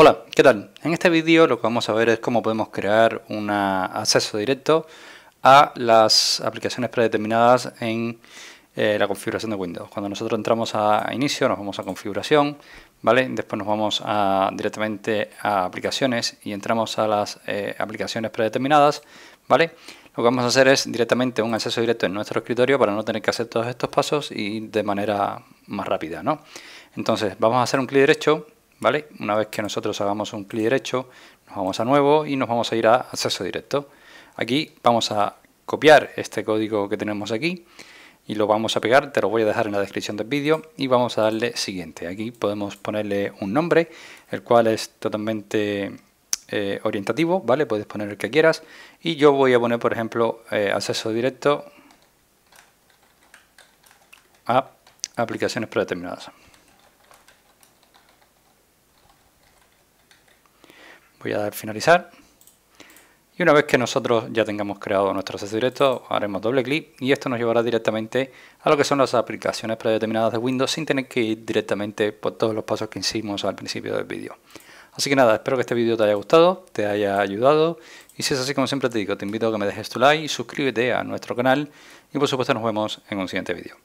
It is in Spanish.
Hola, ¿qué tal? En este vídeo lo que vamos a ver es cómo podemos crear un acceso directo a las aplicaciones predeterminadas en eh, la configuración de Windows. Cuando nosotros entramos a inicio nos vamos a configuración, ¿vale? Después nos vamos directamente a aplicaciones y entramos a las eh, aplicaciones predeterminadas, ¿vale? Lo que vamos a hacer es directamente un acceso directo en nuestro escritorio para no tener que hacer todos estos pasos y de manera más rápida, ¿no? Entonces vamos a hacer un clic derecho ¿vale? Una vez que nosotros hagamos un clic derecho, nos vamos a nuevo y nos vamos a ir a acceso directo. Aquí vamos a copiar este código que tenemos aquí y lo vamos a pegar, te lo voy a dejar en la descripción del vídeo y vamos a darle siguiente. Aquí podemos ponerle un nombre, el cual es totalmente eh, orientativo, ¿vale? Puedes poner el que quieras y yo voy a poner, por ejemplo, eh, acceso directo a aplicaciones predeterminadas. Voy a dar finalizar. Y una vez que nosotros ya tengamos creado nuestro acceso directo, haremos doble clic y esto nos llevará directamente a lo que son las aplicaciones predeterminadas de Windows sin tener que ir directamente por todos los pasos que hicimos al principio del vídeo. Así que nada, espero que este vídeo te haya gustado, te haya ayudado y si es así como siempre te digo, te invito a que me dejes tu like, suscríbete a nuestro canal y por supuesto nos vemos en un siguiente vídeo.